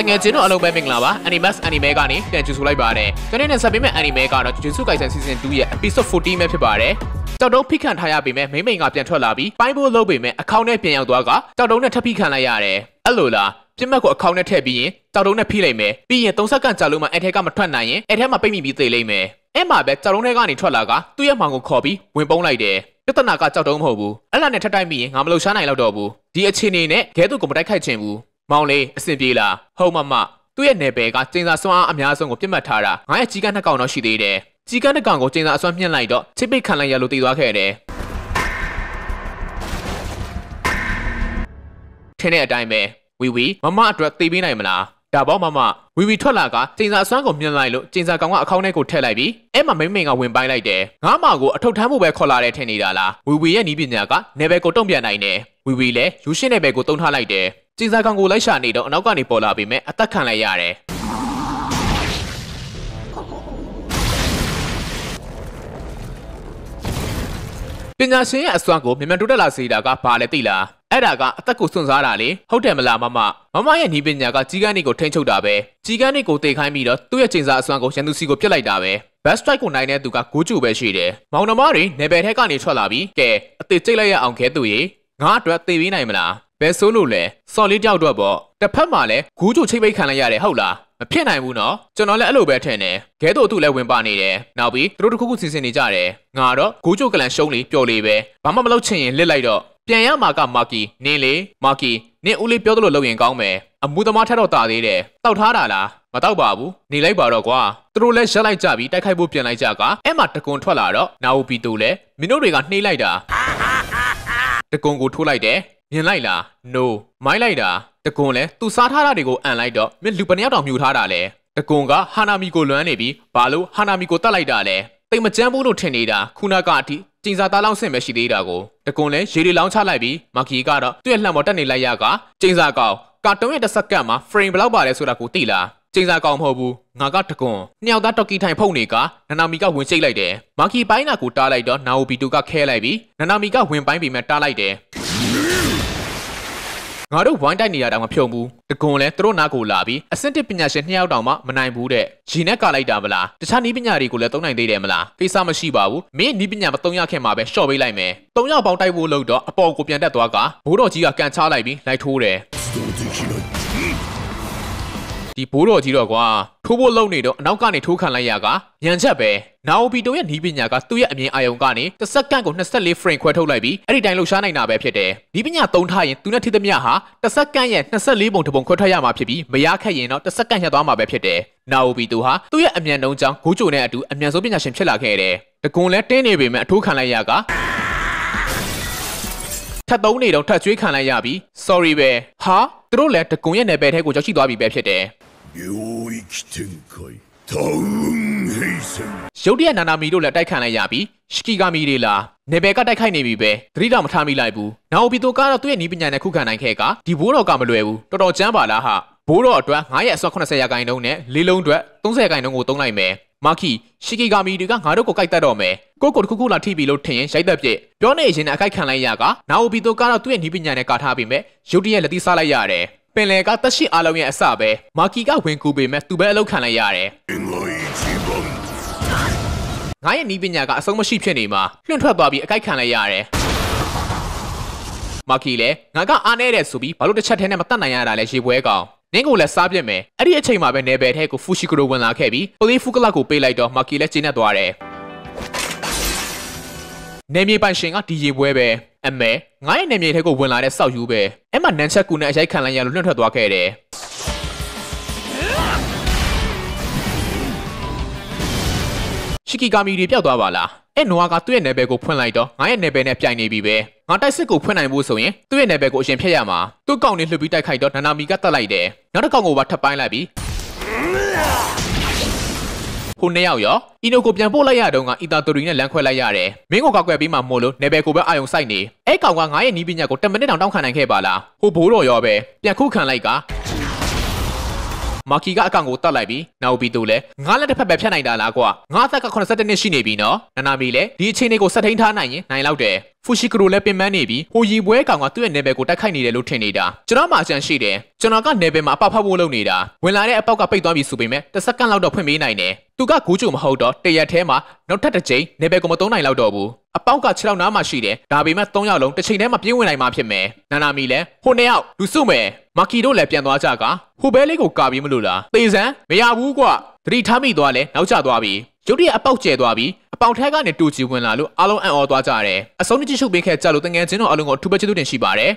တငယ်ချင်းတို့အလုံးပဲမင်္ဂလာပါ Animax Anime ကနေပြန်ကြိုဆိုလိုက်ပါတယ်ကျွန်တော်နဲ့ဆက်ပေးမယ့် Anime ကတော့ Jujutsu Kaisen Season 2ရဲ့ Episode 40ပဲဖြစ်ပါတယ်တောက်တုံးဖိခံထားရပေမဲ့မိမိန်ကပြန်ထွက်လာပြီးပိုင်းဖို့လုပ်ပေမဲ့အခေါင်းနဲ့ပြန်ရောက်သွားကတောက်တုံးနဲ့ထပ်ဖိခံလိုက်ရတယ်အဲ့လိုလားပြစ်မှတ်ကိုအခေါင်းနဲ့ထည့်ပြီးရင်တောက်တုံးနဲ့ဖိလိုက်မယ်ပြီးရင်3စက္ကန့်ကြာလို့မှအဲ့ထဲကမထွက်နိုင်ရင်အဲ့ထဲမှာပိတ်မိပြီးသေလိမ့်မယ်အဲ့မှာပဲကြောက်တုံးထဲကနေထွက်လာကသူ့ရဲ့မောင်ကိုခေါ်ပြီးဝင်ပုန်းလိုက်တယ်ပြဿနာကကြောက်တုံးမဟုတ်ဘူးအဲ့လာနဲ့ထပ်တိုက်မိရင်ငါမလုံရှားနိုင်တော့ဘူးဒီအခြေအနေနဲ့ခဲသူကိုမတိုက်ခိုက်ချင်ဘူးမောင်လေးအဆင်ပြေလားဟုတ်မမသူ့ရဲ့နယ်ပယ်ကကျင်းစာစွမ်းအားအများဆုံးကိုပြစ်မှတ်ထားတာငါရဲ့ကြီးကန်းနှစ်ကောင်တော့ရှိသေးတယ်ကြီးကန်းတစ်ကောင်ကိုကျင်းစာအစွမ်းမြင့်လိုက်တော့ချစ်ပိတ်ခံလိုက်ရလို့တည်သွားခဲ့တယ်ထင်းတဲ့အတိုင်းပဲဝီဝီမမအတွက်သိပေးနိုင်မလားဒါပေါ့မမဝီဝီထွက်လာကကျင်းစာအစွမ်းကိုမြင်လိုက်လို့ကျင်းစာကောင်ကအခေါင်းထဲကိုထည့်လိုက်ပြီးအဲ့မှာမိမ့်မိန်ကဝင်ပိုင်းလိုက်တယ်ငါမကိုအထုပ်ထမ်းဖို့ပဲခေါ်လာတဲ့ထင်နေတာလားဝီဝီရဲ့နီးပညာကနယ်ပယ်ကိုတုံ့ပြန်နိုင်တယ်ဝီဝီလည်းယူရှင်းနယ်ပယ်ကိုတုံးထားလိုက်တယ်ကြေစာကောင်ကိုလိုက်ရှာနေတော့အနောက်ကနေပေါ်လာပေမဲ့အသက်ခံလိုက်ရတယ်ပညာရှင်ရဲ့အစွမ်းကိုမြန်မြန်တိုးတက်လာစေတာကဘာလဲသိလားအဲ့ဒါကအသက်ကိုစွန့်စားတာလေဟုတ်တယ်မလားမမမမရဲ့ဤပညာကကြီးကန်းတွေကိုထိန်းချုပ်တာပဲကြီးကန်းတွေကိုတိတ်ခိုင်းပြီးတော့သူ့ရဲ့ချိန်စာအစွမ်းကိုရန်သူစီကိုပြစ်လိုက်တာပဲ best strike ကိုနိုင်တဲ့သူကဂိုးကျူပဲရှိတယ်မောင်နှမတွေနယ်ပယ်ထက်ကနေထွက်လာပြီးကဲအသေးကြိတ်လိုက်ရအောင်ခဲသူရေငါအတွက်သေပေးနိုင်မလားဘယ်ဆိုးလို့လဲစော်လေးတယောက်တော့ပေါ့တစ်ဖက်မှာလည်းဂူးချိုချိတ်ပိတ်ခံလိုက်ရတယ်ဟုတ်လားမဖြစ်နိုင်ဘူးနော်ကျွန်တော်လည်းအဲ့လိုပဲထင်တယ်ခဲတို့သူ့လည်းဝင်ပါနေတယ်နောက်ပြီးသူတို့တစ်ခုခုစီစဉ်နေကြတယ်ငါတော့ဂူးချိုကလန်ရှုံးလေးပျော်လေးပဲဘာမှမလုပ်ချင်ရင်လစ်လိုက်တော့ပြန်ရမှာကမာကီနင်းလေမာကီနင်းဦးလေးပြောသလိုလုပ်ရင်ကောင်းမယ်အမှုသမားထက်တော့တာသေးတယ်တောက်ထားတာလားမတောက်ပါဘူးနေလိုက်ပါတော့ကွာသူတို့လည်းရက်လိုက်ကြပြီးတိုက်ခိုက်ဖို့ပြန်လိုက်ကြကအဲ့မှာတကွန်ထွက်လာတော့နာအိုပီတိုလည်းမင်းတို့တွေကနှိမ့်လိုက်တာတကွန်ကိုထိုးလိုက်တယ်မြင်လိုက်လား no မိုင်းလိုက်တာတကွန်လဲသူစားထားတာတွေကိုအန်လိုက်တော့မင်းလူပနယောက်တောင်မြူထားတာလဲတကွန်ကဟာနာမီကိုလွမ်းနေပြီးဘာလို့ဟာနာမီကိုတတ်လိုက်တာလဲတိတ်မကြမ်းဘူးလို့ထင်နေတာခုနကအထိကျင်စာသားလောင်းဆင့်ပဲရှိသေးတာကိုတကွန်လဲရေလီလောင်းချလိုက်ပြီးမာကီကတော့သူ့ရဲ့လှမ်းပေါ်တက်နေလိုက်ရကကျင်စာကောင်ကာတုံးရဲ့တစ်စက္ကန့်မှာ frame ဘလောက်ပါလဲဆိုတာကိုသိလားကျင်းစာကောင်မဟုတ်ဘူးငါကတကွန်နှစ်ယောက်သားတော်ကီထိုင်ဖုန်နေကနနာမီကဝင်ချိတ်လိုက်တယ်မာကီပိုင်းနာကိုတားလိုက်တော့နာအိုဘီတူကခဲလိုက်ပြီးနနာမီကဝင်ပိုင်းပြီးမှတားလိုက်တယ်ငါတို့ဝိုင်းတိုက်နေတာတောင်မဖြုံဘူးတကွန်လဲသူတို့နားကိုလာပြီးအဆင့်တစ်ပညာရှင်နှစ်ယောက်တောင်မှမနိုင်ဘူးတဲ့ဂျီနဲ့ကလိုက်တာမလားတခြားနီးပညာတွေကိုလည်းသုံးနိုင်သေးတယ်မလားဖေးစားမရှိပါဘူးမင်းနီးပညာမသုံးရခင်မှာပဲရှော့ပေးလိုက်မယ်သုံးယောက်ပေါင်းတိုက်ဖို့လို့တော့အပေါ်ကိုပြန်တက်သွားကဘိုးတော်ကြီးကကန်ချလိုက်ပြီးလိုက်ထိုးတယ်ဒီဘိုးတော်ကြီးတော့ကွာထိုးဖို့လုံနေတော့အနောက်ကနေထိုးခံလိုက်ရကညံချက်ပဲနာအိုပီတိုရဲ့နီးပညာကသူ့ရဲ့အမြင်အာရုံကနေတစ်စက္ကန့်ကို24 frame ခွဲထုတ်လိုက်ပြီးအဲ့ဒီတိုင်းလှုပ်ရှားနိုင်တာပဲဖြစ်တယ်နီးပညာသုံးထားရင်သူနဲ့ထိသမျှဟာတစ်စက္ကန့်ရဲ့24ပုံတစ်ပုံခွဲထွက်ရမှာဖြစ်ပြီးမရခက်ရင်တော့တစ်စက္ကန့်ရက်သွားမှာပဲဖြစ်တယ်နာအိုပီတိုဟာသူ့ရဲ့အမြန်နှုန်းကြောင့်ဂိုးကြိုနဲ့အတူအမြန်ဆုံးပညာရှင်ဖြစ်လာခဲ့တယ်တကွန်လဲတင်းနေပေမဲ့အထိုးခံလိုက်ရကထပ်သုံးနေတော့ထပ်ကျွေးခံလိုက်ရပြီ sorry ပဲဟာသူတို့လည်းတကွန်ရဲ့နယ်ပယ်ထဲကိုရောက်ရှိသွားပြီပဲဖြစ်တယ်領域展開タウンヘイセンရုတ်တရက်နာနာမီတို့လည်းတိုက်ခတ်လိုက်ရပြီရှကီဂါမီတွေလားနေဘယ်ကတိုက်ခိုက်နေပြီပဲသတိတော်မထားမိလိုက်ဘူးနာအိုဘီတိုကတော့သူ့ရဲ့နီးပညာနဲ့ခုခံနိုင်ခဲ့ကဒီဘိုးတော်ကမလွယ်ဘူးတော်တော်ကြမ်းပါလားဟာဘိုးတော်အတွက်9ရက်အစော80ရာခိုင်နှုန်းနဲ့လေးလုံးအတွက်30ရာခိုင်နှုန်းကိုတုံးလိုက်မယ်မာခီရှီကီဂါမီတွေကငါတို့ကိုကြိုက်တတ်တော့မယ်ကိုကိုတခုခုလာထိပြီလို့ထင်ရင်ရိုက်တတ်ပြစ်ပြောနေရင်အကြိုက်ခံလိုက်ရကနာအိုဘီတိုကတော့သူ့ရဲ့နီးပညာနဲ့ကာထားပြီးမဲ့ရုတ်တရက်လက်သီးစားလိုက်ရတယ်ပင်လယ်ကတက်ရှိအားလုံးရဲ့အစပဲမာကီကဝင်ကူပေမဲ့သူပဲအလောက်ခံလိုက်ရတယ်ငါရဲ့နီးပညာကအဆုံးမရှိဖြစ်နေမှာလွန့်ထွက်သွားပြီးအကြိုက်ခံလိုက်ရတယ်မာကီလည်းငါကအားနေတဲ့ဆိုပြီးဘာလို့တစ်ချက်တည်းနဲ့မတတ်နိုင်ရတာလဲရေပွဲကောင်နင်းကိုလည်းစားပြစ်မယ်အဲ့ဒီအချိန်မှာပဲနယ်ပယ်ထဲကိုဖူရှီကရိုဝင်လာခဲ့ပြီးပလီဖူကလောက်ကိုပေးလိုက်တော့မာကီလည်းချိန်နှက်သွားတယ်နယ်မြေပိုင်ရှင်ကဒီရေပွဲပဲအမဲငါရဲ့နယ်မြေထဲကိုဝင်လာတဲ့စောက်ယူပဲအဲ့မှာနန်ချက်ကူနဲ့အရိုက်ခံလိုက်ရလို့လွှင့်ထွက်သွားခဲ့တယ်ရှီကီဂါမီတွေပျောက်သွားပါလားအဲ့နွားကသူ့ရဲ့နယ်ပယ်ကိုဖွင့်လိုက်တော့ငါရဲ့နယ်ပယ်နဲ့ပြိုင်နေပြီပဲငါတိုက်စစ်ကိုဖွင့်နိုင်ဖို့ဆိုရင်သူ့ရဲ့နယ်ပယ်ကိုအရင်ဖျက်ရမှာသူ့ကောင်တွေလှုပ်ပြီးတိုက်ခိုက်တော့နာနာမီကတတ်လိုက်တယ်နောက်တစ်ကောင်ကိုပါထပ်ပိုင်းလိုက်ပြီဟိုနှစ်ယောက်ရောအီနိုကိုပြန်ပို့လိုက်ရတုန်းကအီတာတိုရီနဲ့လမ်းခွဲလိုက်ရတယ်မင်းကိုကောက်ကွယ်ပြီးမှမို့လို့နေဘယ်ကိုပဲအာယုံစိုက်နေအဲ့ကောင်ကငါရဲ့နီးပညာကို10မိနစ်တောင်တောင်းခံနိုင်ခဲ့ပါလားဟိုဘိုးတော်ရောပဲပြန်ခုခံလိုက်ကမာကီကအကောင်ကိုတတ်လိုက်ပြီးနာအိုဘီတို့လည်းငါလက်တစ်ဖက်ပဲဖြတ်နိုင်တာလားကွာငါအသက်က82နှစ်ရှိနေပြီနော်နာနာမီလည်းဒီအခြေအနေကိုစက်ထိန်ထားနိုင်ရင်နိုင်လောက်တယ်ဖူရှိကရိုလည်းပင်ပန်းနေပြီးဟိုရီပွဲကောင်ကသူ့ရဲ့နယ်ပယ်ကိုတိုက်ခိုက်နေတယ်လို့ထင်နေတာကျွန်တော်မှအကြံရှိတယ်ကျွန်တော်ကနယ်ပယ်မှာအပေါက်ဖောက်ဖို့လုပ်နေတာဝင်လာတဲ့အပေါက်ကပိတ်သွားပြီဆိုပေမဲ့တစ်စက္ကန့်လောက်တော့ဖွင့်ပေးနိုင်တယ်သူကဂူးကြုံမဟုတ်တော့တရက်ထဲမှာနောက်ထပ်တစ်ကြိမ်နယ်ပယ်ကိုမတုံးနိုင်လောက်တော့ဘူးအပေါက်က6လောက်နားမှာရှိတယ်ဒါပေမဲ့3ယောက်လုံးတစ်ချိန်တည်းမှာပြေးဝင်နိုင်မှာဖြစ်မယ်နာနာမီလည်းဟိုနှစ်ယောက်လူစုမယ်မာကီတို့လည်းပြန်သွားကြကဟိုဘဲလေးကိုကာပြီးမလို့လားသေစံမရဘူးကွသတိထားမိသွားလဲနောက်ကျသွားပြီရုတ်တရက်အပေါက်ကျဲသွားပြီးအပေါက်ထက်ကနေတူချီဝင်လာလို့အားလုံးအံ့ဩသွားကြတယ်အစုံတစ်ချီရှုပ်ပေးခဲ့ကြလို့တငယ်ချင်းတို့အလုံးကိုထူပဲချစ်သူတင်ရှိပါတယ်